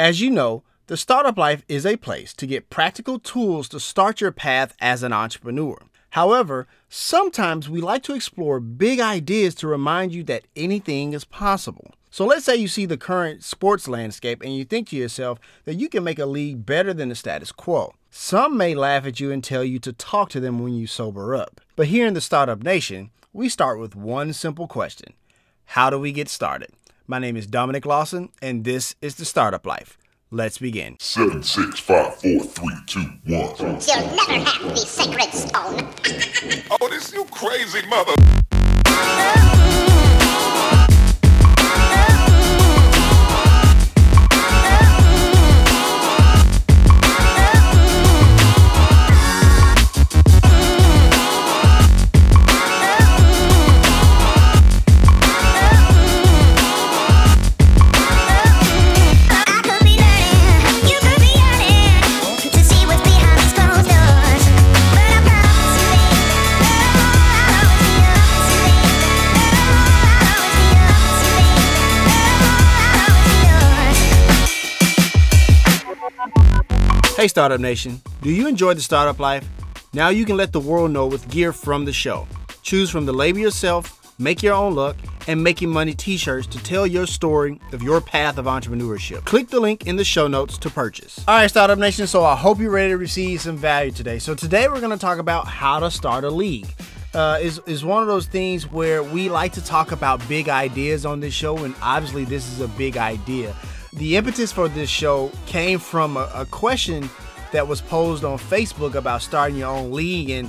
As you know, the Startup Life is a place to get practical tools to start your path as an entrepreneur. However, sometimes we like to explore big ideas to remind you that anything is possible. So let's say you see the current sports landscape and you think to yourself that you can make a league better than the status quo. Some may laugh at you and tell you to talk to them when you sober up. But here in the Startup Nation, we start with one simple question How do we get started? My name is Dominic Lawson, and this is The Startup Life. Let's begin. Seven, six, five, four, three, two, one. You'll never have the sacred stone. oh, this you crazy mother. Hey, Startup Nation, do you enjoy the startup life? Now you can let the world know with gear from the show. Choose from the label yourself, make your own look, and making money t shirts to tell your story of your path of entrepreneurship. Click the link in the show notes to purchase. All right, Startup Nation, so I hope you're ready to receive some value today. So, today we're going to talk about how to start a league. Uh, is is one of those things where we like to talk about big ideas on this show, and obviously this is a big idea. The impetus for this show came from a, a question that was posed on Facebook about starting your own league and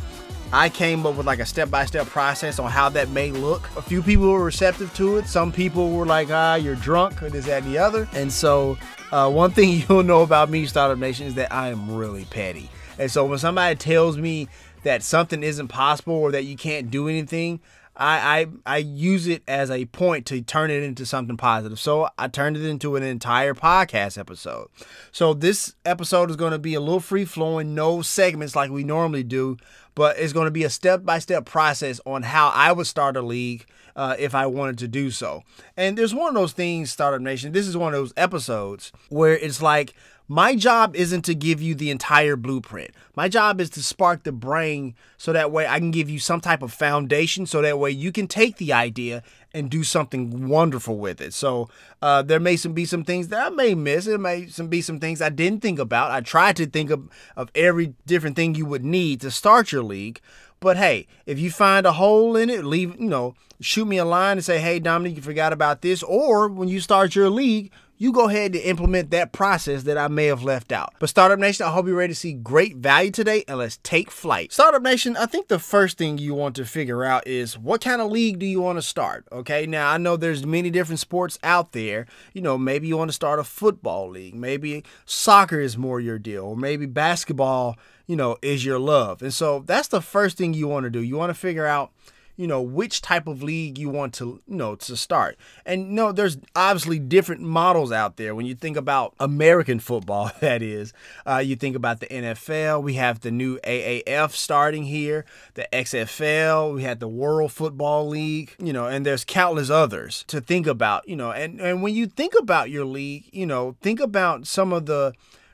I came up with like a step-by-step process on how that may look. A few people were receptive to it. Some people were like, ah, you're drunk or this, that, and the other. And so uh, one thing you'll know about me, Startup Nation, is that I am really petty. And so when somebody tells me that something isn't possible or that you can't do anything, I, I I use it as a point to turn it into something positive. So I turned it into an entire podcast episode. So this episode is going to be a little free flowing, no segments like we normally do, but it's going to be a step by step process on how I would start a league uh, if I wanted to do so. And there's one of those things, Startup Nation. This is one of those episodes where it's like my job isn't to give you the entire blueprint. My job is to spark the brain so that way I can give you some type of foundation so that way you can take the idea and do something wonderful with it. So uh, there may some be some things that I may miss. There may some be some things I didn't think about. I tried to think of, of every different thing you would need to start your league. But hey, if you find a hole in it, leave, you know, shoot me a line and say, hey, Dominic, you forgot about this. Or when you start your league, you go ahead and implement that process that I may have left out. But Startup Nation, I hope you're ready to see great value today and let's take flight. Startup Nation, I think the first thing you want to figure out is what kind of league do you want to start? Okay, now I know there's many different sports out there. You know, maybe you want to start a football league, maybe soccer is more your deal, or maybe basketball, you know, is your love. And so that's the first thing you want to do. You want to figure out you know which type of league you want to you know to start and you no know, there's obviously different models out there when you think about american football that is uh, you think about the nfl we have the new aaf starting here the xfl we had the world football league you know and there's countless others to think about you know and and when you think about your league you know think about some of the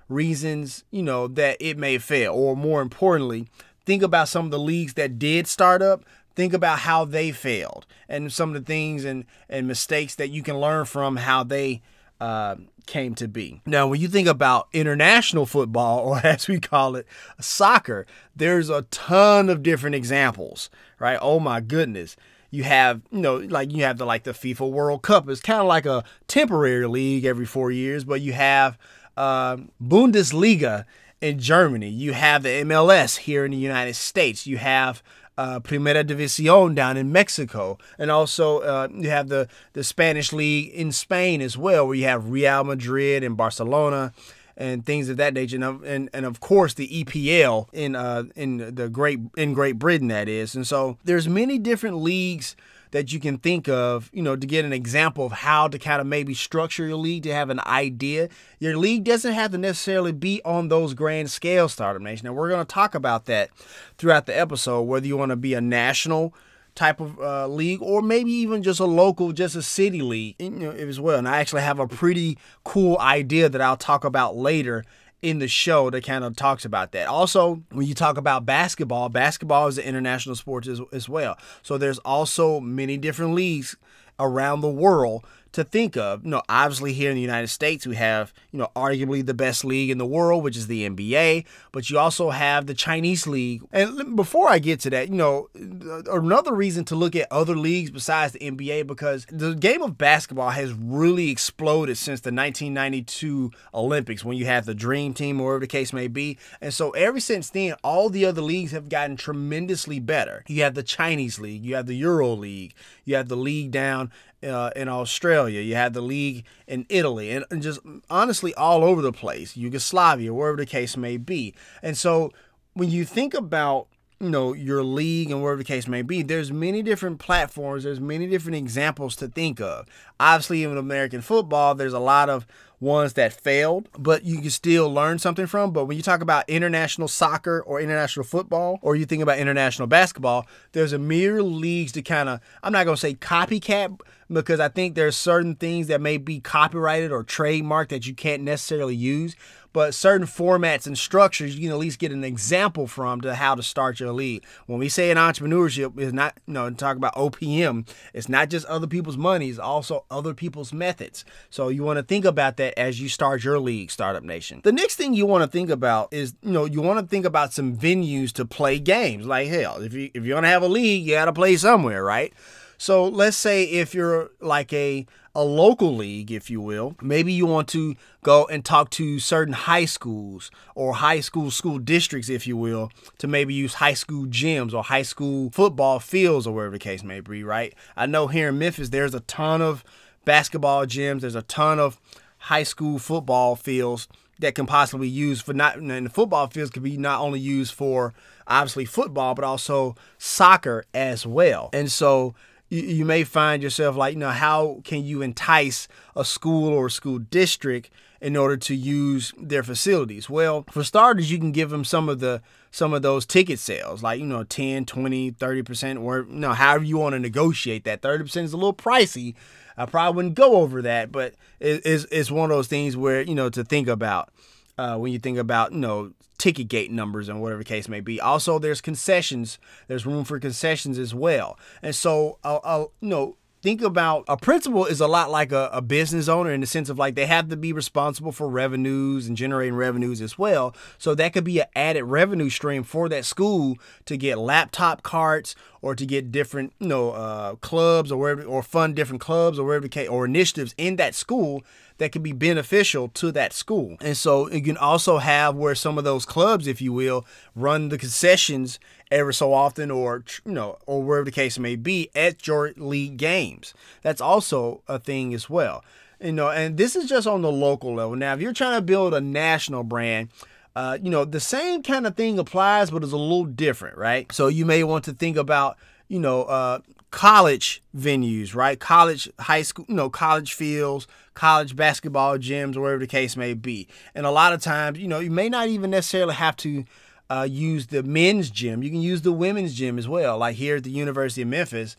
reasons you know that it may fail or more importantly think about some of the leagues that did start up think about how they failed and some of the things and, and mistakes that you can learn from how they uh, came to be. Now, when you think about international football, or as we call it, soccer, there's a ton of different examples, right? Oh my goodness. You have, you know, like you have the like the FIFA World Cup. It's kind of like a temporary league every four years, but you have uh, Bundesliga in Germany. You have the MLS here in the United States. You have uh, Primera División down in Mexico, and also uh, you have the the Spanish league in Spain as well, where you have Real Madrid and Barcelona. And things of that nature, and and, and of course the EPL in uh, in the great in Great Britain that is, and so there's many different leagues that you can think of, you know, to get an example of how to kind of maybe structure your league to have an idea. Your league doesn't have to necessarily be on those grand scale Stardom Nation. And we're going to talk about that throughout the episode, whether you want to be a national type of uh, league or maybe even just a local just a city league you know, as well and i actually have a pretty cool idea that i'll talk about later in the show that kind of talks about that. Also, when you talk about basketball, basketball is an international sport as, as well. So there's also many different leagues around the world to think of. You know, obviously here in the United States, we have, you know, arguably the best league in the world, which is the NBA, but you also have the Chinese league. And before I get to that, you know, uh, another reason to look at other leagues besides the NBA because the game of basketball has really exploded since the 1992 Olympics when you had the dream team or whatever the case may be. And so ever since then, all the other leagues have gotten tremendously better. You have the Chinese league, you have the Euro league, you have the league down uh, in Australia. You had the league in Italy, and, and just honestly all over the place, Yugoslavia, wherever the case may be. And so when you think about you know your league and whatever the case may be there's many different platforms there's many different examples to think of obviously in american football there's a lot of ones that failed but you can still learn something from but when you talk about international soccer or international football or you think about international basketball there's a mere leagues to kind of i'm not going to say copycat because i think there's certain things that may be copyrighted or trademarked that you can't necessarily use but certain formats and structures you can at least get an example from to how to start your lead. When we say an entrepreneurship is not, you know, talk about OPM, it's not just other people's money, it's also other people's methods. So you want to think about that as you start your league, Startup Nation. The next thing you want to think about is, you know, you want to think about some venues to play games. Like hell, if you if you're gonna have a league, you gotta play somewhere, right? So let's say if you're like a a local league, if you will. Maybe you want to go and talk to certain high schools or high school school districts, if you will, to maybe use high school gyms or high school football fields or whatever the case may be, right? I know here in Memphis, there's a ton of basketball gyms, there's a ton of high school football fields that can possibly use for not and the football fields could be not only used for obviously football but also soccer as well. And so you, you may find yourself like, you know, how can you entice a school or a school district in order to use their facilities? Well, for starters, you can give them some of the some of those ticket sales, like, you know, 10, 20, 30%, or you know, however you want to negotiate that. 30% is a little pricey. I probably wouldn't go over that, but it, it's, it's one of those things where, you know, to think about uh, when you think about you know ticket gate numbers and whatever the case may be. Also, there's concessions. There's room for concessions as well. And so, uh, uh, you know, think about a principal is a lot like a, a, business owner in the sense of like they have to be responsible for revenues and generating revenues as well. So that could be an added revenue stream for that school to get laptop carts or to get different, you know, uh, clubs or wherever, or fund different clubs or wherever, or initiatives in that school that can be beneficial to that school. And so you can also have where some of those clubs, if you will, run the concessions ever so often or you know or wherever the case may be at your league games. That's also a thing as well. You know, and this is just on the local level. Now, if you're trying to build a national brand, uh, you know, the same kind of thing applies, but it's a little different, right? So you may want to think about, you know, uh, college venues, right? College, high school, you know, college fields, college basketball gyms, or wherever the case may be. And a lot of times, you know, you may not even necessarily have to uh, use the men's gym. You can use the women's gym as well. Like here at the University of Memphis,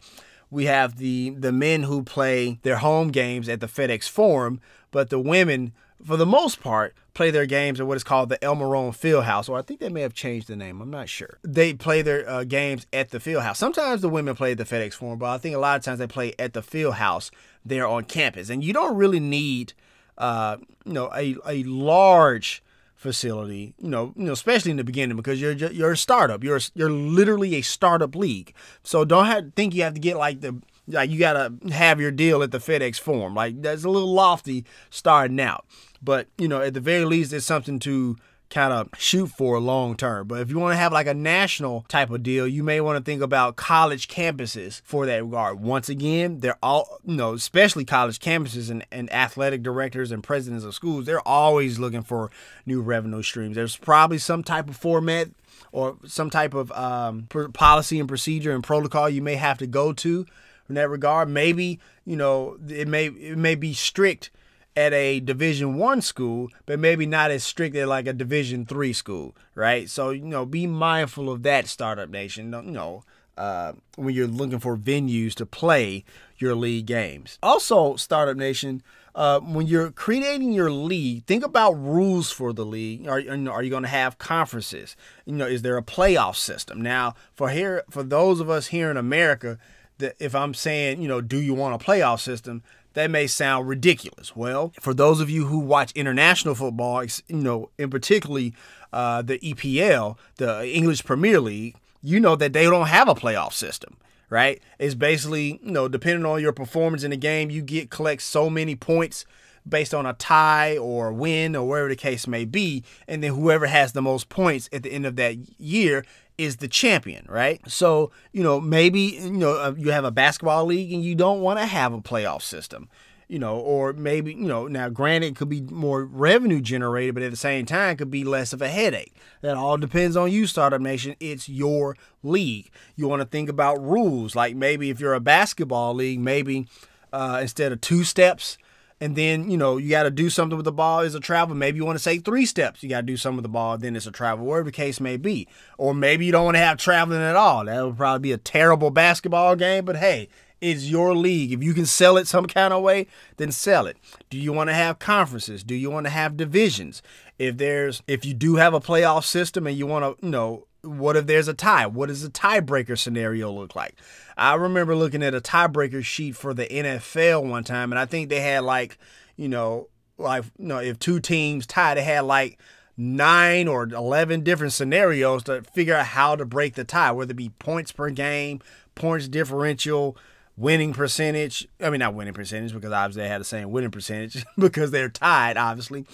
we have the the men who play their home games at the FedEx Forum, but the women, for the most part, play their games at what is called the El Fieldhouse, or I think they may have changed the name. I'm not sure. They play their uh, games at the Fieldhouse. Sometimes the women play at the FedEx Forum, but I think a lot of times they play at the Fieldhouse there on campus. And you don't really need, uh, you know, a, a large facility, you know, you know, especially in the beginning because you're you're a startup. You're you're literally a startup league. So don't have, think you have to get like the like you gotta have your deal at the FedEx Forum. Like that's a little lofty starting out, but you know, at the very least, it's something to kind of shoot for long term. But if you want to have like a national type of deal, you may want to think about college campuses for that regard. Once again, they're all, you know, especially college campuses and, and athletic directors and presidents of schools, they're always looking for new revenue streams. There's probably some type of format or some type of um, policy and procedure and protocol you may have to go to in that regard. Maybe, you know, it may, it may be strict at a division one school but maybe not as strict at like a division three school right so you know be mindful of that startup nation you know uh, when you're looking for venues to play your league games also startup nation uh, when you're creating your league, think about rules for the league. Are, are you going to have conferences? You know, is there a playoff system? Now, for here, for those of us here in America, that if I'm saying, you know, do you want a playoff system? that may sound ridiculous. Well, for those of you who watch international football, you know, in particularly uh, the EPL, the English Premier League, you know that they don't have a playoff system right? It's basically, you know, depending on your performance in the game, you get collect so many points based on a tie or win or whatever the case may be, and then whoever has the most points at the end of that year is the champion, right? So, you know, maybe, you know, uh, you have a basketball league and you don't want to have a playoff system, you know, or maybe, you know, now granted, it could be more revenue generated, but at the same time, could be less of a headache. That all depends on you, Startup Nation. It's your league. You want to think about rules, like maybe if you're a basketball league, maybe uh, instead of two steps, and then you know you got to do something with the ball is a travel maybe you want to say three steps you got to do something with the ball then it's a travel whatever the case may be or maybe you don't want to have traveling at all that would probably be a terrible basketball game but hey it's your league if you can sell it some kind of way then sell it do you want to have conferences do you want to have divisions if there's if you do have a playoff system and you want to you know what if there's a tie? What does a tiebreaker scenario look like? I remember looking at a tiebreaker sheet for the NFL one time, and I think they had like, you know, like you know, if two teams tied, they had like nine or eleven different scenarios to figure out how to break the tie, whether it be points per game, points differential, winning percentage. I mean, not winning percentage because obviously they had the same winning percentage because they're tied, obviously.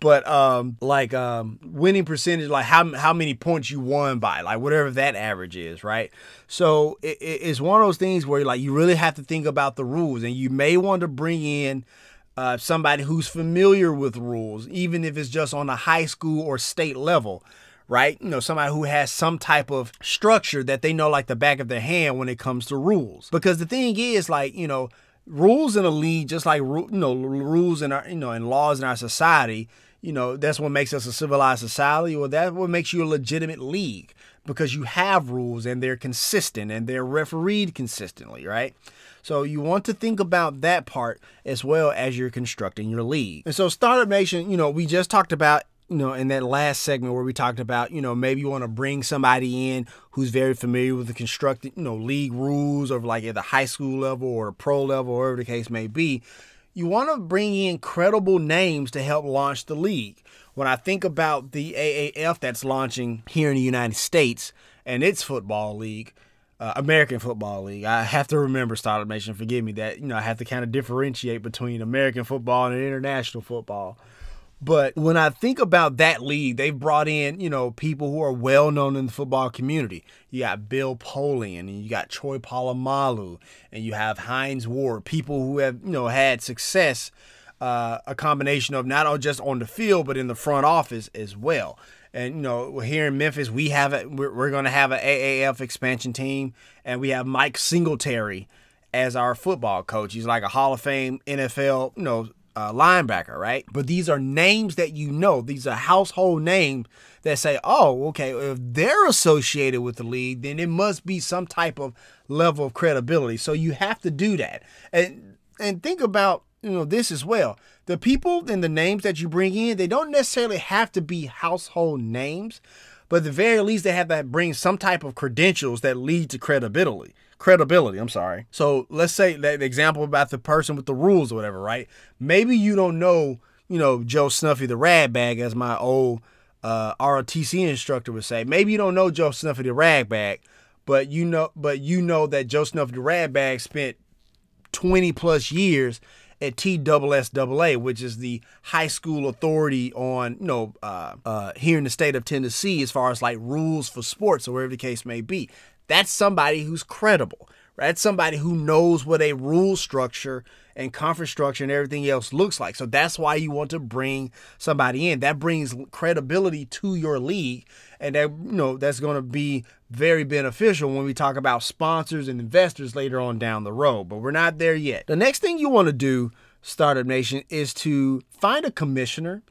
But um, like um, winning percentage, like how how many points you won by, like whatever that average is, right? So it, it's one of those things where like you really have to think about the rules, and you may want to bring in. Uh, somebody who's familiar with rules, even if it's just on a high school or state level right? You know, somebody who has some type of structure that they know like the back of their hand when it comes to rules. Because the thing is, like, you know, rules in a league, just like you know rules in our you know and laws in our society, you know that's what makes us a civilized society, or that's what makes you a legitimate league because you have rules and they're consistent and they're refereed consistently, right? So you want to think about that part as well as you're constructing your league. And so Startup Nation, you know, we just talked about you know, in that last segment where we talked about, you know, maybe you want to bring somebody in who's very familiar with the constructed, you know, league rules of like at the high school level or pro level, or whatever the case may be. You want to bring in credible names to help launch the league. When I think about the AAF that's launching here in the United States and its football league, uh, American Football League. I have to remember Startup Nation. Forgive me that you know I have to kind of differentiate between American football and international football. But when I think about that league, they've brought in, you know, people who are well known in the football community. You got Bill Polian and you got Troy Polamalu and you have Heinz Ward, people who have, you know, had success, uh, a combination of not just on the field, but in the front office as well. And, you know, here in Memphis, we have we're, we're going to have an AAF expansion team and we have Mike Singletary as our football coach. He's like a Hall of Fame NFL, you know, uh, linebacker, right? But these are names that you know. These are household names that say, oh, okay, if they're associated with the league, then it must be some type of level of credibility. So you have to do that. And and think about you know this as well. The people and the names that you bring in, they don't necessarily have to be household names, but at the very least, they have to bring some type of credentials that lead to credibility credibility. I'm sorry. So let's say that example about the person with the rules or whatever, right? Maybe you don't know, you know, Joe Snuffy the rag bag, as my old uh, ROTC instructor would say. Maybe you don't know Joe Snuffy the rag bag, but you know, but you know that Joe Snuffy the rag bag spent 20 plus years at TSSAA, which is the high school authority on, you know, uh, uh, here in the state of Tennessee as far as like rules for sports or wherever the case may be. That's somebody who's credible. Right? That's somebody who knows what a rule structure and conference structure and everything else looks like. So that's why you want to bring somebody in. That brings credibility to your league, and that you know that's going to be very beneficial when we talk about sponsors and investors later on down the road. But we're not there yet. The next thing you want to do, Startup Nation, is to find a commissioner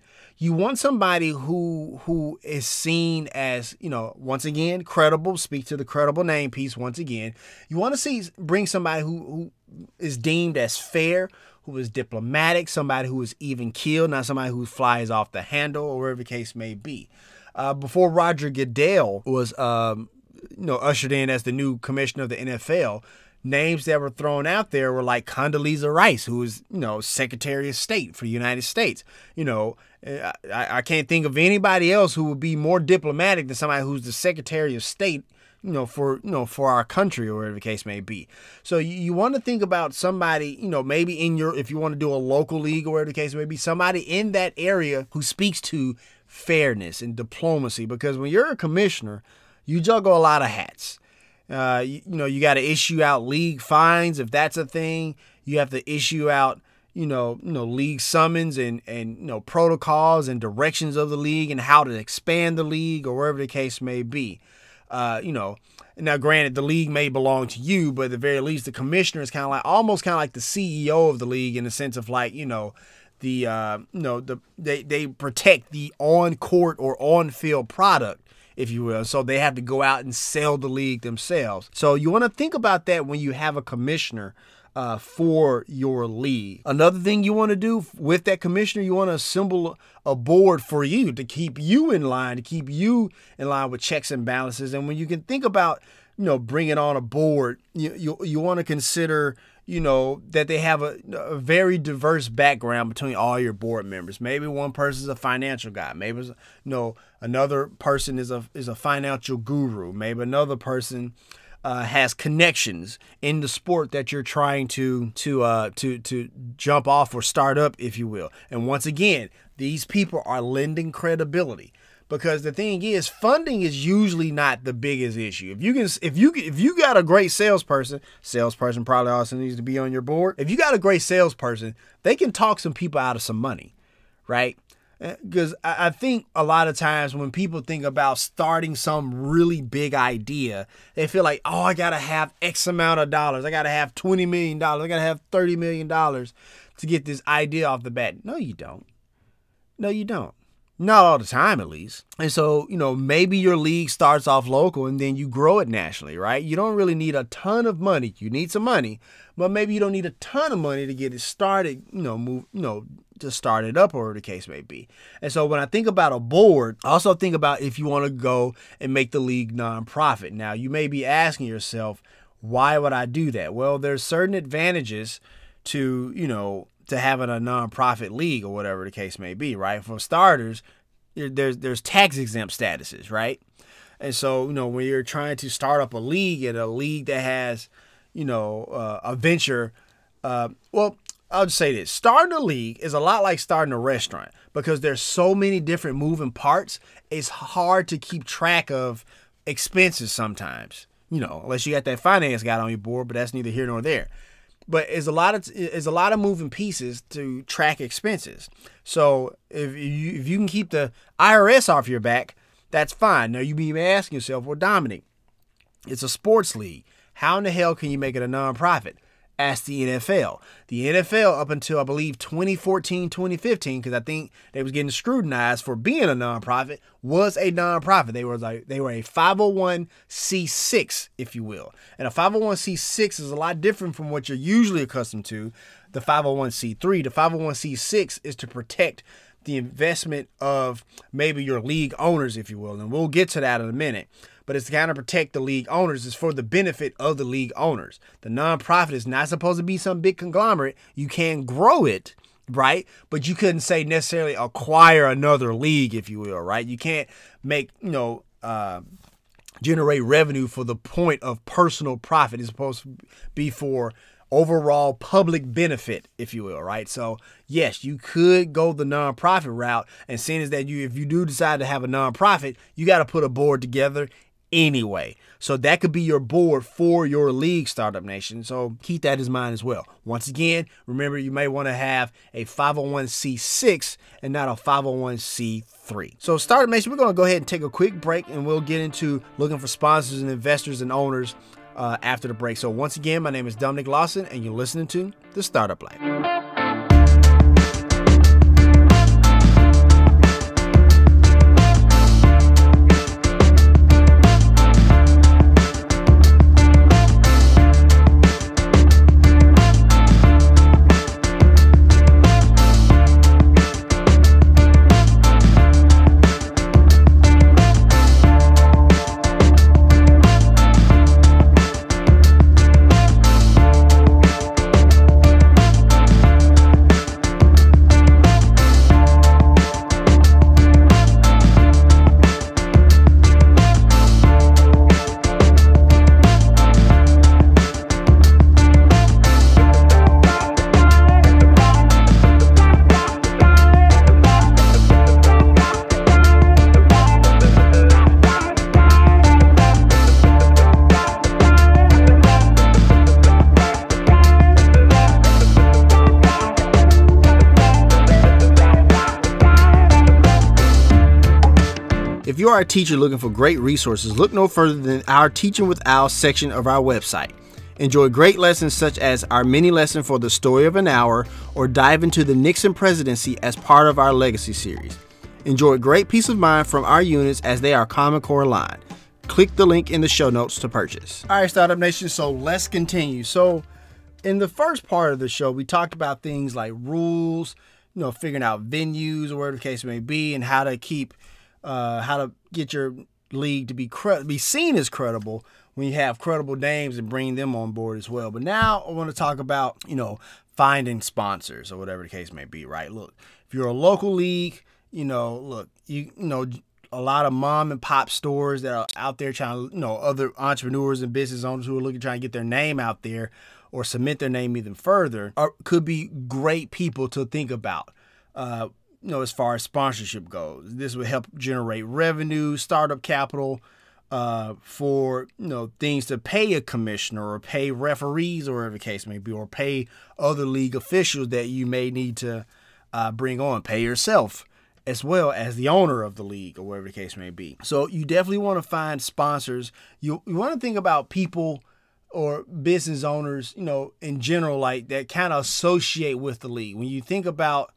you want somebody who who is seen as you know once again credible speak to the credible name piece once again you want to see bring somebody who who is deemed as fair who is diplomatic somebody who is even killed not somebody who flies off the handle or whatever the case may be uh, before roger goodell was um, you know ushered in as the new commissioner of the nfl names that were thrown out there were like Condoleezza Rice, who was, you know, Secretary of State for the United States. You know, uh, I, I can't think of anybody else who would be more diplomatic than somebody who's the Secretary of State you know, for you know, for our country or whatever the case may be. So you, you want to think about somebody, you know, maybe in your if you want to do a local league or whatever the case may be, somebody in that area who speaks to fairness and diplomacy. Because when you're a commissioner, you juggle a lot of hats. Uh, you, you know, you got to issue out league fines if that's a thing. You have to issue out you know, you know, league summons and and you know protocols and directions of the league and how to expand the league or wherever the case may be. Uh, you know, now granted the league may belong to you, but at the very least the commissioner is kind of like almost kind of like the CEO of the league in the sense of like you know the uh, you know the they they protect the on court or on field product if you will. So they have to go out and sell the league themselves. So you want to think about that when you have a commissioner uh, for your league. Another thing you want to do with that commissioner, you want to assemble a board for you to keep you in line, to keep you in line with checks and balances. And when you can think about, you know, bringing on a board, you you, you want to consider you know that they have a, a, very diverse background between all your board members maybe one person is a financial guy maybe you know another person is a is a financial guru maybe another person uh, has connections in the sport that you're trying to to uh, to to jump off or start up, if you will. And once again, these people are lending credibility because the thing is, funding is usually not the biggest issue. If you can, if you if you got a great salesperson, salesperson probably also needs to be on your board. If you got a great salesperson, they can talk some people out of some money, right? because I think a lot of times when people think about starting some really big idea, they feel like, oh, I gotta have X amount of dollars. I gotta have $20 million. I gotta have $30 million to get this idea off the bat. No, you don't. No, you don't. Not all the time, at least. And so, you know, maybe your league starts off local and then you grow it nationally, right? You don't really need a ton of money. You need some money, but maybe you don't need a ton of money to get it started, you know, move, you know, to start it up or the case may be. And so when I think about a board, I also think about if you want to go and make the league nonprofit. Now, you may be asking yourself, why would I do that? Well, there's certain advantages to, you know, to having a nonprofit league or whatever the case may be, right? For starters, there's there's tax exempt statuses, right? And so, you know, when you're trying to start up a league and a league that has, you know, uh, a venture, uh, well, I'll just say this: starting a league is a lot like starting a restaurant because there's so many different moving parts. It's hard to keep track of expenses sometimes, you know, unless you got that finance guy on your board. But that's neither here nor there but it's a lot of it's a lot of moving pieces to track expenses. So if you if you can keep the IRS off your back, that's fine. Now you be asking yourself, well, Dominic, it's a sports league. How in the hell can you make it a nonprofit? the NFL. The NFL up until I believe 2014, 2015 cuz I think they was getting scrutinized for being a nonprofit was a nonprofit. They were like they were a 501c6 if you will. And a 501c6 is a lot different from what you're usually accustomed to. The 501c3, the 501c6 is to protect the investment of maybe your league owners if you will. And we'll get to that in a minute but it's kind of protect the league owners. It's for the benefit of the league owners. The nonprofit is not supposed to be some big conglomerate. You can grow it, right? But you couldn't say necessarily acquire another league, if you will, right? You can't make, you know, uh, generate revenue for the point of personal profit. It's supposed to be for overall public benefit, if you will, right? So yes, you could go the nonprofit route, and seeing as that you, if you do decide to have a nonprofit, you got to put a board together anyway. So that could be your board for your league, Startup Nation. So keep that in mind as well. Once again, remember you may want to have a 501c6 and not a 501c3. So Startup Nation, we're going to go ahead and take a quick break and we'll get into looking for sponsors and investors and owners uh, after the break. So once again, my name is Dominic Lawson and you're listening to The Startup Life. are a teacher looking for great resources, look no further than our Teaching with Al section of our website. Enjoy great lessons such as our mini lesson for the story of an hour or dive into the Nixon presidency as part of our legacy series. Enjoy great peace of mind from our units as they are Common Core aligned. Click the link in the show notes to purchase. All right, Startup Nation, so let's continue. So, in the first part of the show, we talked about things like rules, you know, figuring out venues or whatever the case may be, and how to keep, uh, how to get your league to be cre- be seen as credible when you have credible names and bring them on board as well. But now I want to talk about you know finding sponsors or whatever the case may be. Right? Look, if you're a local league, you know, look, you, you know. A lot of mom and pop stores that are out there trying to, you know, other entrepreneurs and business owners who are looking trying to get their name out there or submit their name even further are, could be great people to think about. Uh, you know, as far as sponsorship goes. This would help generate revenue, startup capital uh, for you know things to pay a commissioner or pay referees or whatever the case may be, or pay other league officials that you may need to uh, bring on, pay yourself as well as the owner of the league or whatever the case may be. So you definitely want to find sponsors. You you want to think about people or business owners, you know, in general, like that kind of associate with the league. When you think about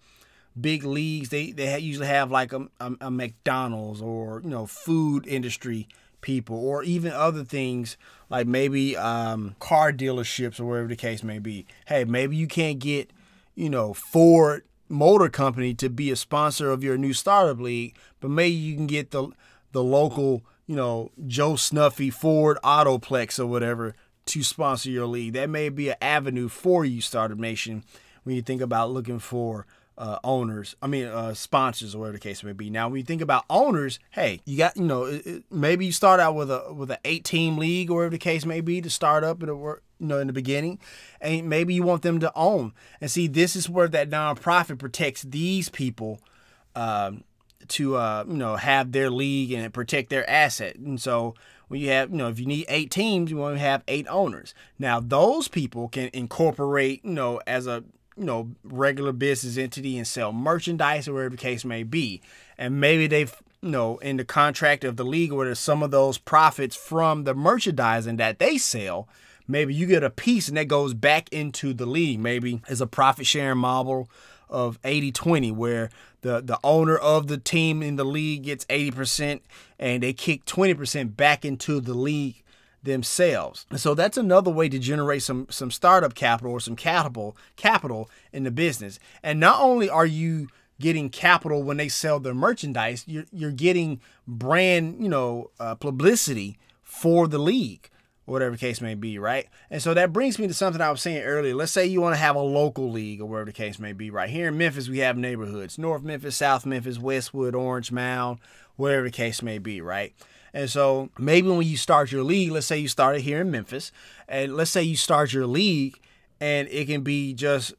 big leagues, they they usually have like a, a, a McDonald's or you know food industry people or even other things like maybe um, car dealerships or wherever the case may be. Hey, maybe you can't get you know Ford Motor Company to be a sponsor of your new startup league, but maybe you can get the the local you know Joe Snuffy Ford Autoplex or whatever to sponsor your league. That may be an avenue for you, Startup Nation, when you think about looking for uh, owners, I mean uh, sponsors, or whatever the case may be. Now, when you think about owners, hey, you got you know it, it, maybe you start out with a with an eight team league, or whatever the case may be, to start up work you know in the beginning, and maybe you want them to own. And see, this is where that nonprofit protects these people. Um, to uh, you know have their league and protect their asset. And so when you have you know if you need eight teams, you want to have eight owners. Now those people can incorporate you know as a you know regular business entity and sell merchandise or whatever the case may be and maybe they've you know in the contract of the league where some of those profits from the merchandising that they sell maybe you get a piece and that goes back into the league maybe it's a profit sharing model of 80-20 where the, the owner of the team in the league gets 80% and they kick 20% back into the league themselves. And so that's another way to generate some some startup capital or some capital capital in the business. And not only are you getting capital when they sell their merchandise, you're you're getting brand you know uh, publicity for the league, whatever case may be, right? And so that brings me to something I was saying earlier. Let's say you want to have a local league or whatever the case may be, right? Here in Memphis, we have neighborhoods: North Memphis, South Memphis, Westwood, Orange Mound, whatever the case may be, right? And so maybe when you start your league, let's say you started here in Memphis, and let's say you start your league and it can be just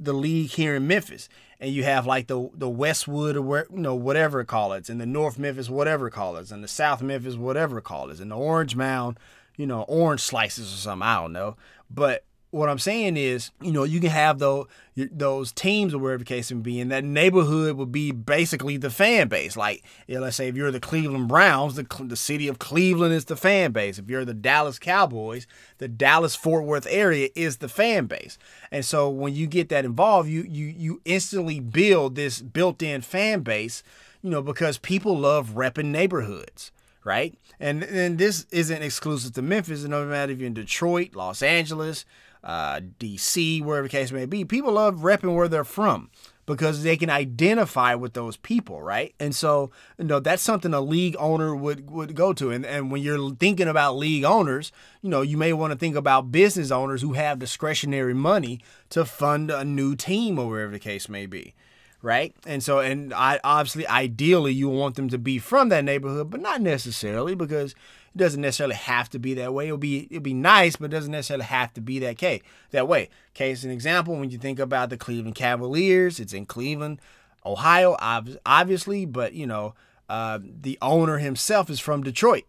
the league here in Memphis. And you have like the the Westwood or where you know whatever it, and the North Memphis whatever it, and the South Memphis whatever it, and the Orange Mound, you know, orange slices or something. I don't know. But what I'm saying is, you know, you can have those those teams or wherever the case may be, and that neighborhood would be basically the fan base. Like, you know, let's say if you're the Cleveland Browns, the, the city of Cleveland is the fan base. If you're the Dallas Cowboys, the Dallas Fort Worth area is the fan base. And so when you get that involved, you you you instantly build this built-in fan base, you know, because people love repping neighborhoods right? And and this isn't exclusive to Memphis. It doesn't matter if you're in Detroit, Los Angeles, uh, DC, wherever the case may be, people love repping where they're from because they can identify with those people, right? And so, you know, that's something a league owner would would go to. And and when you're thinking about league owners, you know, you may want to think about business owners who have discretionary money to fund a new team or wherever the case may be. Right. And so and I obviously ideally you want them to be from that neighborhood, but not necessarily because it doesn't necessarily have to be that way. It'll be it'll be nice, but it doesn't necessarily have to be that case that way. Case an example, when you think about the Cleveland Cavaliers, it's in Cleveland, Ohio, ob obviously, but you know uh, the owner himself is from Detroit.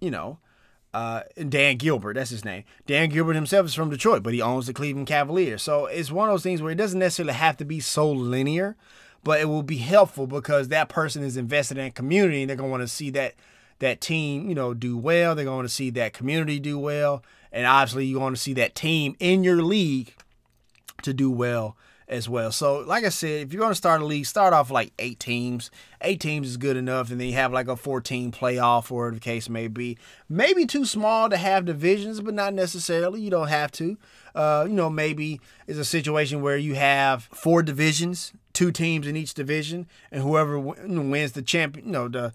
You know, uh, Dan Gilbert, that's his name. Dan Gilbert himself is from Detroit, but he owns the Cleveland Cavaliers. So it's one of those things where it doesn't necessarily have to be so linear, but it will be helpful because that person is invested in that community and they're going to want to see that that team, you know, do well. They're going to see that community do well. And obviously, you're going to see that team in your league to do well as well. So, like I said, if you're going to start a league, start off like eight teams. Eight teams is good enough, and then you have like a 14 playoff, or the case may be. Maybe too small to have divisions, but not necessarily. You don't have to. Uh, you know, maybe it's a situation where you have four divisions, two teams in each division, and whoever wins the champion, you know, the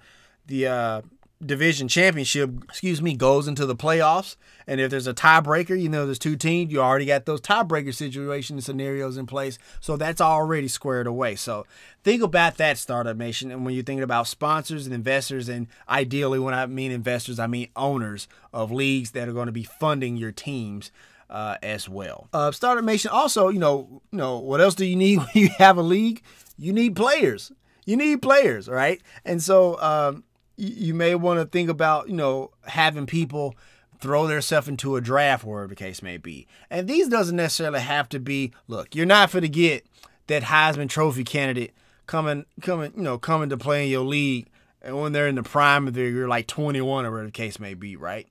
the uh, division championship, excuse me, goes into the playoffs. And if there's a tiebreaker, you know, there's two teams, you already got those tiebreaker situation scenarios in place. So that's already squared away. So think about that startup nation. And when you're thinking about sponsors and investors, and ideally, when I mean investors, I mean owners of leagues that are going to be funding your teams. Uh, as well, uh, startup nation. Also, you know, you know, what else do you need when you have a league? You need players. You need players, right? And so, um, you may want to think about, you know, having people throw themselves into a draft, wherever the case may be. And these doesn't necessarily have to be. Look, you're not going to get that Heisman Trophy candidate coming, coming, you know, coming to play in your league, and when they're in the prime of their, you're like 21, or whatever the case may be, right?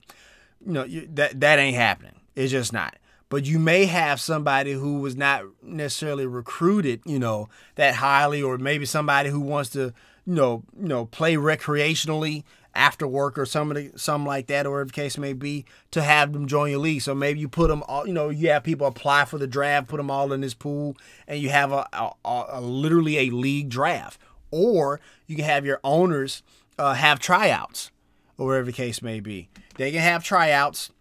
You know, you, that that ain't happening. It's just not. But you may have somebody who was not necessarily recruited, you know, that highly, or maybe somebody who wants to you know, you know, play recreationally after work or somebody, some like that, or whatever the case may be, to have them join your league. So maybe you put them all, you know, you have people apply for the draft, put them all in this pool, and you have a, a, a, a literally a league draft. Or you can have your owners uh, have tryouts, or whatever the case may be. They can have tryouts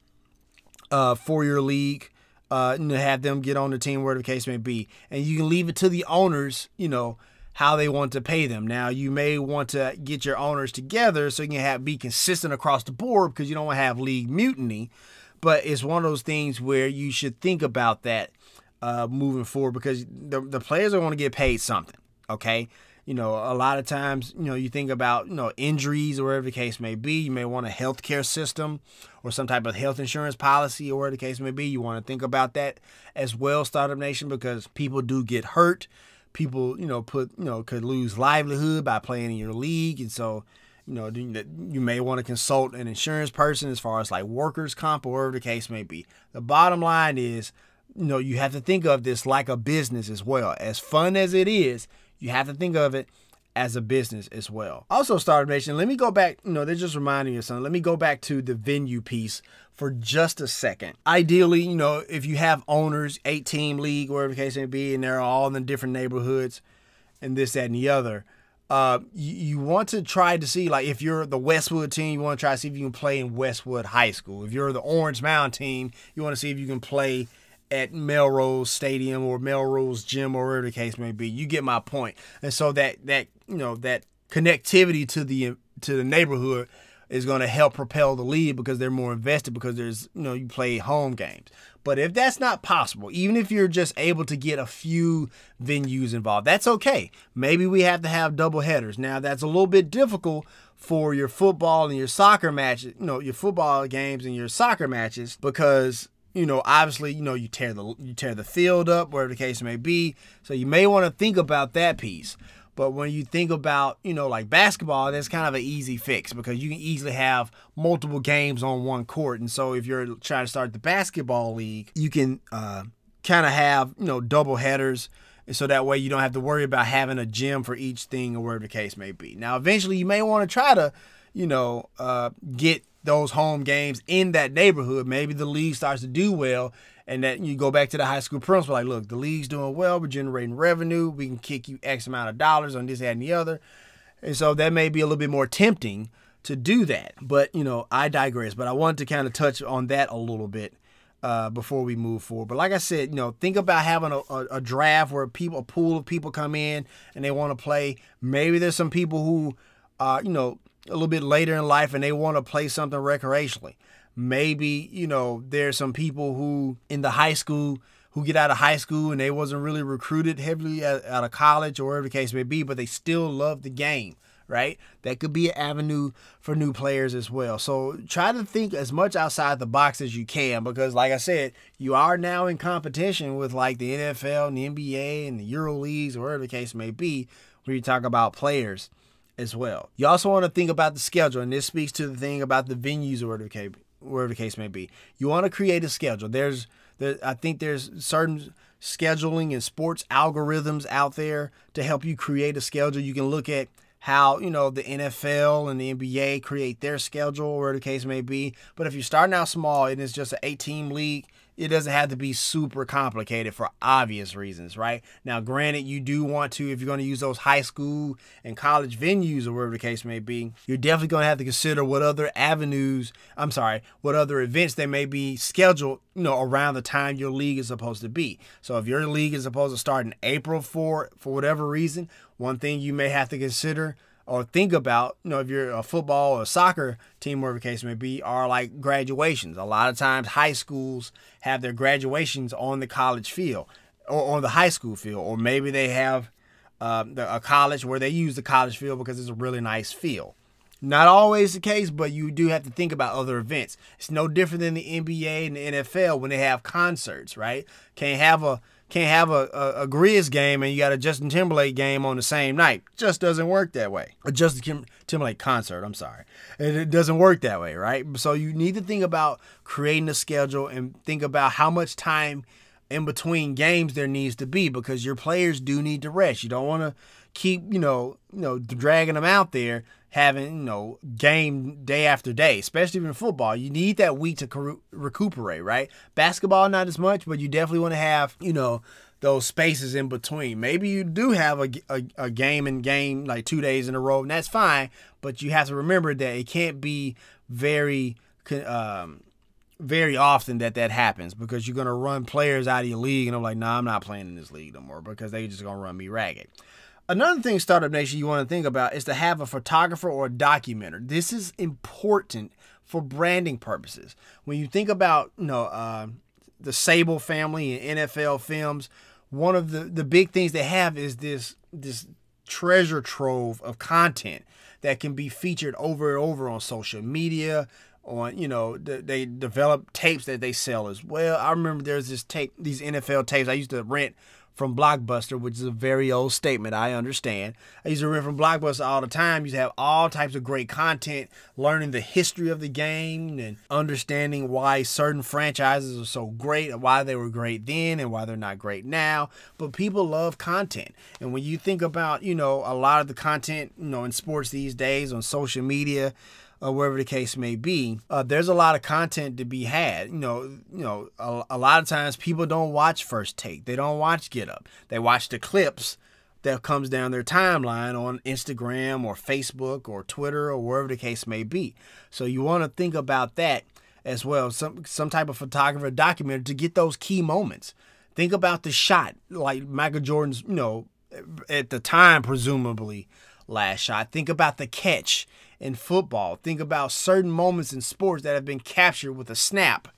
uh, for your league. Uh, and have them get on the team, whatever the case may be, and you can leave it to the owners, you know, how they want to pay them. Now, you may want to get your owners together so you can have, be consistent across the board because you don't want to have league mutiny. But it's one of those things where you should think about that uh, moving forward because the, the players are going to get paid something. Okay. You know, a lot of times, you know, you think about, you know, injuries or whatever the case may be. You may want a healthcare system or some type of health insurance policy or whatever the case may be. You want to think about that as well, Startup Nation, because people do get hurt people, you know, put, you know, could lose livelihood by playing in your league. And so, you know, you may want to consult an insurance person as far as like workers' comp or whatever the case may be. The bottom line is, you know, you have to think of this like a business as well. As fun as it is, you have to think of it as a business as well. Also, Startup Nation, let me go back. You know, they are just reminding me of something. Let me go back to the venue piece for just a second. Ideally, you know, if you have owners, eight team league, wherever the case may be, and they're all in the different neighborhoods and this, that, and the other. Uh, you, you, want to try to see, like, if you're the Westwood team, you want to try to see if you can play in Westwood High School. If you're the Orange Mound team, you want to see if you can play at Melrose Stadium or Melrose Gym or whatever the case may be. You get my point. And so that that you know that connectivity to the to the neighborhood is going to help propel the league because they're more invested because there's you know you play home games. But if that's not possible, even if you're just able to get a few venues involved, that's okay. Maybe we have to have double headers. Now that's a little bit difficult for your football and your soccer matches, you know, your football games and your soccer matches because you know, obviously, you know, you tear the you tear the field up, wherever the case may be. So you may want to think about that piece. But when you think about, you know, like basketball, that's kind of an easy fix because you can easily have multiple games on one court. And so if you're trying to start the basketball league, you can uh, kind of have, you know, double headers. And so that way you don't have to worry about having a gym for each thing or wherever the case may be. Now, eventually you may want to try to, you know, uh, get those home games in that neighborhood. Maybe the league starts to do well, and that you go back to the high school principal, like, look, the league's doing well, we're generating revenue, we can kick you X amount of dollars on this, that, and the other. And so that may be a little bit more tempting to do that. But, you know, I digress. But I wanted to kind of touch on that a little bit uh, before we move forward. But like I said, you know, think about having a, a, a draft where people, a pool of people come in and they want to play. Maybe there's some people who, uh, you know, a little bit later in life and they want to play something recreationally. Maybe, you know, there's some people who in the high school who get out of high school and they wasn't really recruited heavily out of college or whatever the case may be, but they still love the game, right? That could be an avenue for new players as well. So try to think as much outside the box as you can because, like I said, you are now in competition with like the NFL and the NBA and the Euro leagues or whatever the case may be when you talk about players as well. You also want to think about the schedule, and this speaks to the thing about the venues or whatever the case, may be. You want to create a schedule. There's, there, I think there's certain scheduling and sports algorithms out there to help you create a schedule. You can look at how you know the NFL and the NBA create their schedule, or whatever the case may be. But if you're starting out small and it's just an eight-team league, it doesn't have to be super complicated for obvious reasons, right? Now, granted, you do want to, if you're going to use those high school and college venues or wherever the case may be, you're definitely going to have to consider what other avenues, I'm sorry, what other events they may be scheduled, you know, around the time your league is supposed to be. So if your league is supposed to start in April for for whatever reason, one thing you may have to consider or think about, you know, if you're a football or soccer team, whatever the case may be, are like graduations. A lot of times, high schools have their graduations on the college field or on the high school field, or maybe they have uh, a college where they use the college field because it's a really nice field. Not always the case, but you do have to think about other events. It's no different than the NBA and the NFL when they have concerts, right? Can't have a can't have a, a, a Grizz game and you got a Justin Timberlake game on the same night. just doesn't work that way. A Justin Timberlake concert, I'm sorry. It, it doesn't work that way, right? So you need to think about creating a schedule and think about how much time in between games there needs to be because your players do need to rest. You don't want to keep, you know, you know, dragging them out there having you know game day after day especially in football you need that week to recuperate right basketball not as much but you definitely want to have you know those spaces in between maybe you do have a, a, a game and game like two days in a row and that's fine but you have to remember that it can't be very um, very often that that happens because you're going to run players out of your league and I'm like, nah, I'm not playing in this league no more because they just going to run me ragged. Another thing, Startup Nation, you want to think about is to have a photographer or a documenter. This is important for branding purposes. When you think about, you know, uh, the Sable family and NFL films, one of the, the big things they have is this this treasure trove of content that can be featured over and over on social media. On you know, they develop tapes that they sell as well. I remember there's this tape, these NFL tapes I used to rent from Blockbuster, which is a very old statement. I understand. I used to rent from Blockbuster all the time. You used to have all types of great content, learning the history of the game and understanding why certain franchises are so great, and why they were great then, and why they're not great now. But people love content, and when you think about you know a lot of the content you know in sports these days on social media or wherever the case may be. Uh, there's a lot of content to be had. You know, you know, a, a lot of times people don't watch First Take. They don't watch Get Up. They watch the clips that comes down their timeline on Instagram or Facebook or Twitter or wherever the case may be. So you want to think about that as well. Some some type of photographer documenter to get those key moments. Think about the shot, like Michael Jordan's, you know, at the time presumably last shot. Think about the catch in football. Think about certain moments in sports that have been captured with a snap,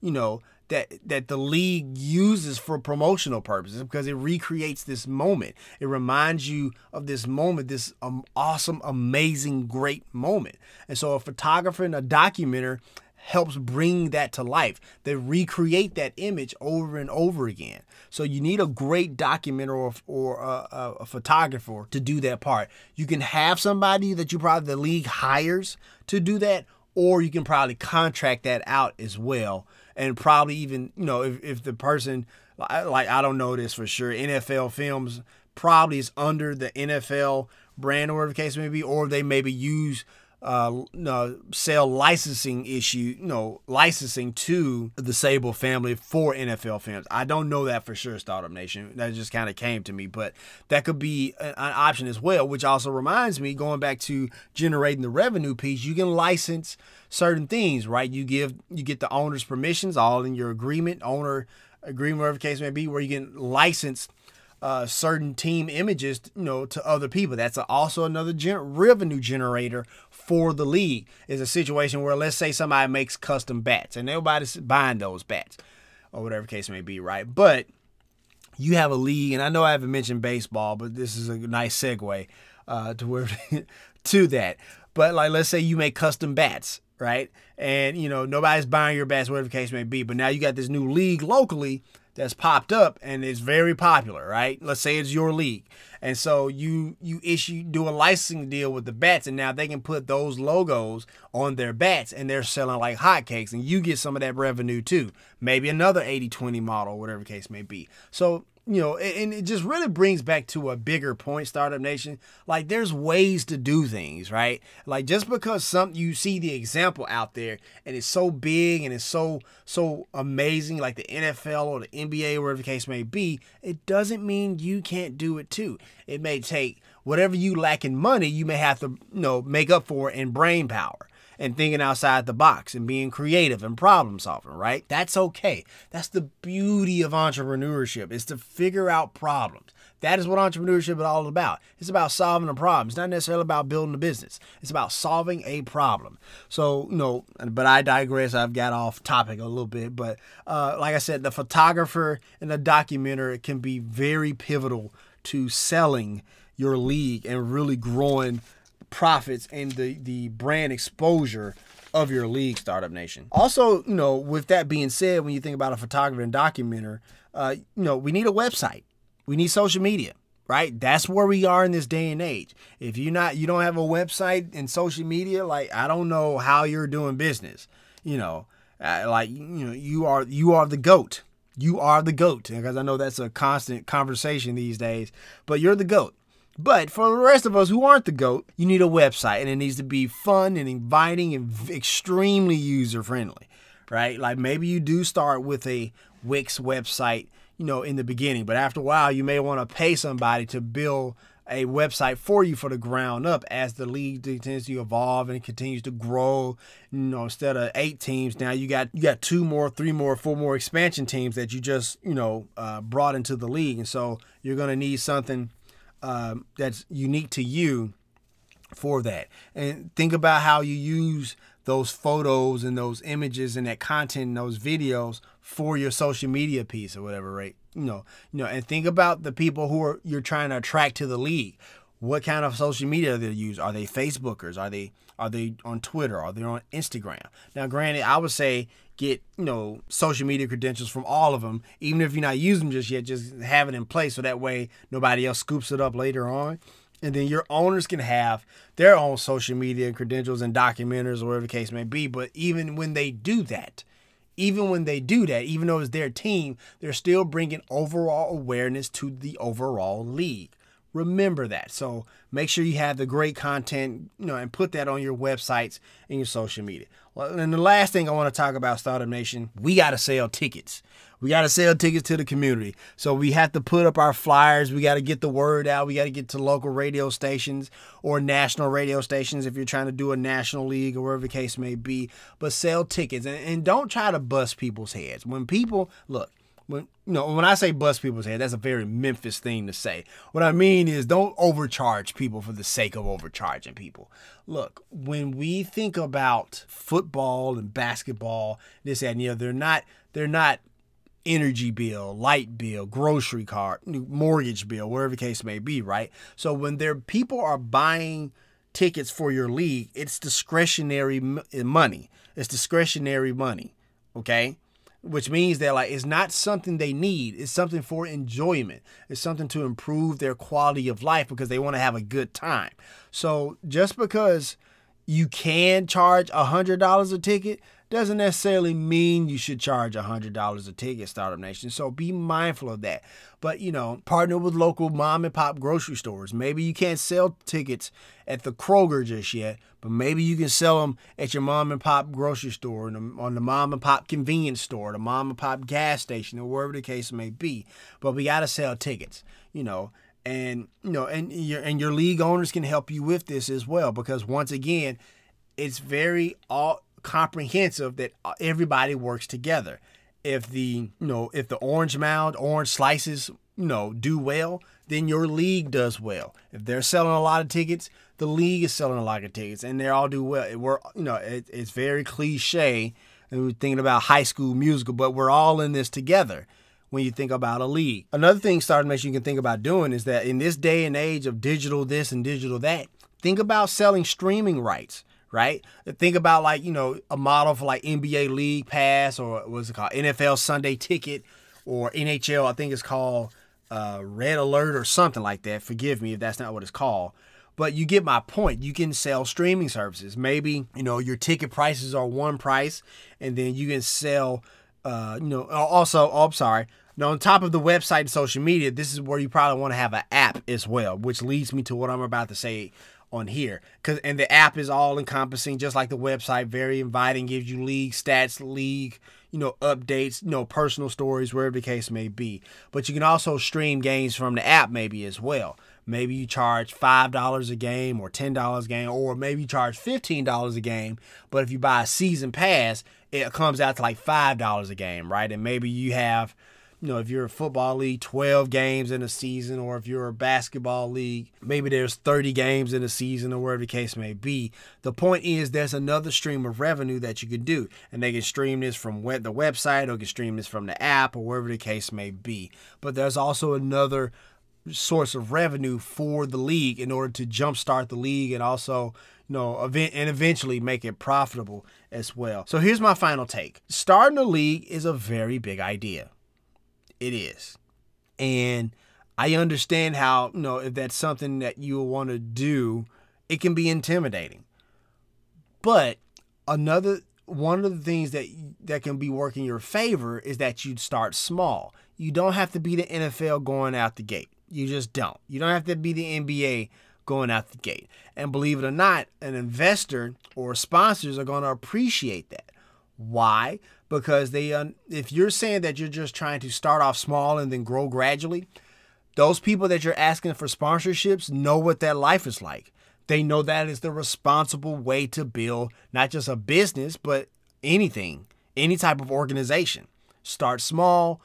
you know, that that the league uses for promotional purposes because it recreates this moment. It reminds you of this moment, this um, awesome, amazing, great moment. And so, a photographer and a documenter helps bring that to life. They recreate that image over and over again. So you need a great documenter or, or a, a, a, photographer to do that part. You can have somebody that you probably the league hires to do that, or you can probably contract that out as well. And probably even, you know, if, if the person, like, I don't know this for sure, NFL Films probably is under the NFL brand or whatever the case may be, or they maybe use – uh, no, sell licensing issue, you know, licensing to the Sable family for NFL films. I don't know that for sure, Stardom Nation. That just kind of came to me, but that could be an, option as well, which also reminds me, going back to generating the revenue piece, you can license certain things, right? You give, you get the owner's permissions all in your agreement, owner agreement, whatever case may be, where you can license uh, certain team images, you know, to other people. That's also another revenue generator for the league is a situation where let's say somebody makes custom bats and nobody's buying those bats or whatever case may be, right? But you have a league, and I know I haven't mentioned baseball, but this is a nice segue uh, to where to that. But like, let's say you make custom bats, right? And you know nobody's buying your bats, whatever case may be. But now you got this new league locally that's popped up, and it's very popular, right? Let's say it's your league and so you you issue do a licensing deal with the bats, and now they can put those logos on their bats, and they're selling like hotcakes, and you get some of that revenue too. Maybe another 80-20 model, whatever case may be. So you know, and it just really brings back to a bigger point, Startup Nation. Like, there's ways to do things, right? Like, just because something you see the example out there and it's so big and it's so, so amazing, like the NFL or the NBA, whatever the case may be, it doesn't mean you can't do it too. It may take whatever you lack in money, you may have to, you know, make up for in brain power and thinking outside the box and being creative and problem solving, right? That's okay. That's the beauty of entrepreneurship is to figure out problems. That is what entrepreneurship is all about. It's about solving a problem. It's not necessarily about building a business. It's about solving a problem. So, you know, but I digress. I've got off topic a little bit. But uh, like I said, the photographer and the documenter can be very pivotal to selling your league and really growing profits and the the brand exposure of your league startup nation also you know with that being said when you think about a photographer and documenter uh, you know we need a website we need social media right that's where we are in this day and age if you're not you don't have a website and social media like i don't know how you're doing business you know uh, like you know you are you are the goat you are the goat because i know that's a constant conversation these days but you're the goat but for the rest of us who aren't the GOAT, you need a website and it needs to be fun and inviting and extremely user friendly, right? Like maybe you do start with a Wix website, you know, in the beginning, but after a while, you may want to pay somebody to build a website for you for the ground up as the league tends to evolve and continues to grow. You know, instead of eight teams, now you got you got two more, three more, four more expansion teams that you just you know uh, brought into the league, and so you're going to need something um, that's unique to you for that. And think about how you use those photos and those images and that content and those videos for your social media piece or whatever, right? You know, you know, and think about the people who are you're trying to attract to the league. What kind of social media do they use? Are they Facebookers? Are they are they on Twitter? Are they on Instagram? Now, granted, I would say get, you know, social media credentials from all of them, even if you're not using them just yet, just have it in place so that way nobody else scoops it up later on. And then your owners can have their own social media credentials and documenters or whatever the case may be. But even when they do that, even when they do that, even though it's their team, they're still bringing overall awareness to the overall league. Remember that. So make sure you have the great content, you know, and put that on your websites and your social media. Well, and the last thing I want to talk about Startup Nation, we got to sell tickets. We got to sell tickets to the community. So we have to put up our flyers. We got to get the word out. We got to get to local radio stations or national radio stations if you're trying to do a national league or wherever the case may be. But sell tickets and, and don't try to bust people's heads. When people look, when you know when I say bust people's head, that's a very Memphis thing to say. What I mean is don't overcharge people for the sake of overcharging people. Look, when we think about football and basketball, this that, and the other, they're not they're not energy bill, light bill, grocery card, mortgage bill, wherever the case may be, right? So when their people are buying tickets for your league, it's discretionary money. It's discretionary money, okay? which means that like it's not something they need it's something for enjoyment it's something to improve their quality of life because they want to have a good time so just because you can charge a hundred dollars a ticket doesn't necessarily mean you should charge $100 a ticket, Startup Nation. So be mindful of that. But, you know, partner with local mom and pop grocery stores. Maybe you can't sell tickets at the Kroger just yet, but maybe you can sell them at your mom and pop grocery store, um, on the mom and pop convenience store, the mom and pop gas station, or wherever the case may be. But we got to sell tickets, you know and you know and your and your league owners can help you with this as well because once again it's very all comprehensive that uh, everybody works together. If the you know if the orange mound, orange slices, you know, do well, then your league does well. If they're selling a lot of tickets, the league is selling a lot of tickets, and they all do well. We're you know it, it's very cliche, and we're thinking about High School Musical, but we're all in this together when you think about a league. Another thing starting makes you can think about doing is that in this day and age of digital this and digital that, think about selling streaming rights right? Think about like, you know, a model for like NBA League Pass or what's it called? NFL Sunday Ticket or NHL, I think it's called uh, Red Alert or something like that. Forgive me if that's not what it's called. But you get my point. You can sell streaming services. Maybe, you know, your ticket prices are one price and then you can sell, uh, you know, also, oh, I'm sorry. Now, on top of the website and social media, this is where you probably want to have an app as well, which leads me to what I'm about to say on here because and the app is all encompassing just like the website very inviting gives you league stats league you know updates you know personal stories wherever the case may be but you can also stream games from the app maybe as well maybe you charge $5 a game or $10 a game or maybe you charge $15 a game but if you buy a season pass it comes out to like $5 a game right and maybe you have you know, if you're a football league, 12 games in a season, or if you're a basketball league, maybe there's 30 games in a season, or wherever the case may be. The point is, there's another stream of revenue that you can do, and they can stream this from the website, or can stream this from the app, or wherever the case may be. But there's also another source of revenue for the league in order to jumpstart the league and also you know event and eventually make it profitable as well. So here's my final take. Starting a league is a very big idea it is. And I understand how, you know, if that's something that you want to do, it can be intimidating. But another one of the things that that can be working your favor is that you start small. You don't have to be the NFL going out the gate. You just don't. You don't have to be the NBA going out the gate. And believe it or not, an investor or sponsors are going to appreciate that. Why? because they un- if you're saying that you're just trying to start off small and then grow gradually, those people that you're asking for sponsorships know what that life is like. They know that is the responsible way to build not just a business, but anything, any type of organization. Start small,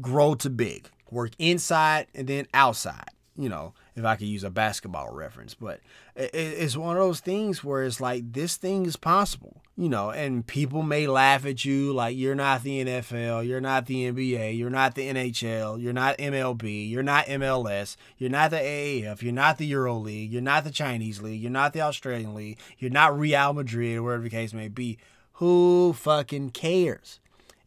grow to big. Work inside and then outside. You know, if I could use a basketball reference, but it's one of those things where it's like this thing is possible you know, and people may laugh at you like you're not the NFL, you're not the NBA, you're not the NHL, you're not MLB, you're not MLS, you're not the AAF, you're not the Euro League, you're not the Chinese League, you're not the Australian League, you're not Real Madrid, or whatever the case may be. Who fucking cares?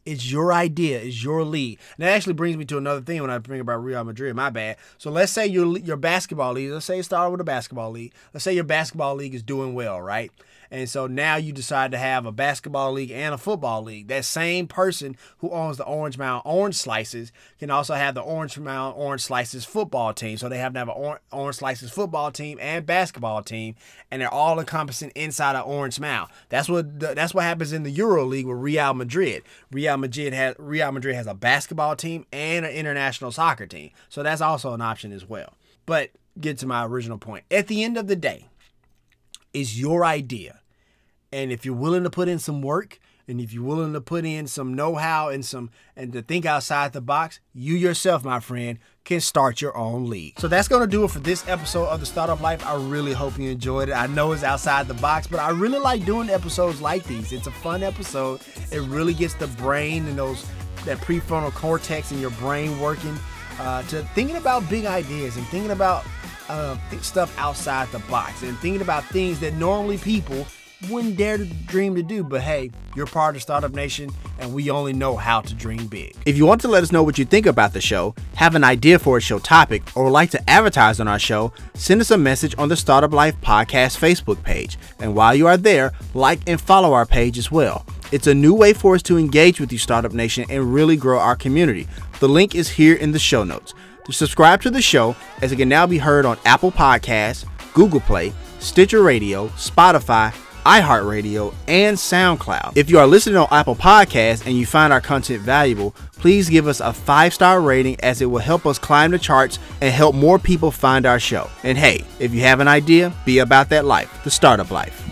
It's your idea. It's your league. And that actually brings me to another thing when I think about Real Madrid. My bad. So let's say your your basketball league. Let's say it started with a basketball league. Let's say your basketball league is doing well, right? And so now you decide to have a basketball league and a football league. That same person who owns the Orange Mound Orange Slices can also have the Orange Mound Orange Slices football team. So they have to have an Orange Slices football team and basketball team, and they're all encompassing inside of Orange Mound. That's what that's what happens in the Euro League with Real Madrid. Real Madrid has Real Madrid has a basketball team and an international soccer team. So that's also an option as well. But get to my original point. At the end of the day, it's your idea. And if you're willing to put in some work, and if you're willing to put in some know-how and some and to think outside the box, you yourself, my friend, can start your own league. So that's gonna do it for this episode of the Startup Life. I really hope you enjoyed it. I know it's outside the box, but I really like doing episodes like these. It's a fun episode. It really gets the brain and those that prefrontal cortex in your brain working uh, to thinking about big ideas and thinking about uh, stuff outside the box and thinking about things that normally people wouldn't dare to dream to do. But hey, you're part of Startup Nation, and we only know how to dream big. If you want to let us know what you think about the show, have an idea for a show topic, or would like to advertise on our show, send us a message on the Startup Life Podcast Facebook page. And while you are there, like and follow our page as well. It's a new way for us to engage with you, Startup Nation, and really grow our community. The link is here in the show notes. To subscribe to the show, as it can now be heard on Apple Podcasts, Google Play, Stitcher Radio, Spotify, iHeartRadio, and SoundCloud. If you are listening on Apple Podcasts and you find our content valuable, please give us a five star rating as it will help us climb the charts and help more people find our show. And hey, if you have an idea, be about that life, the startup life.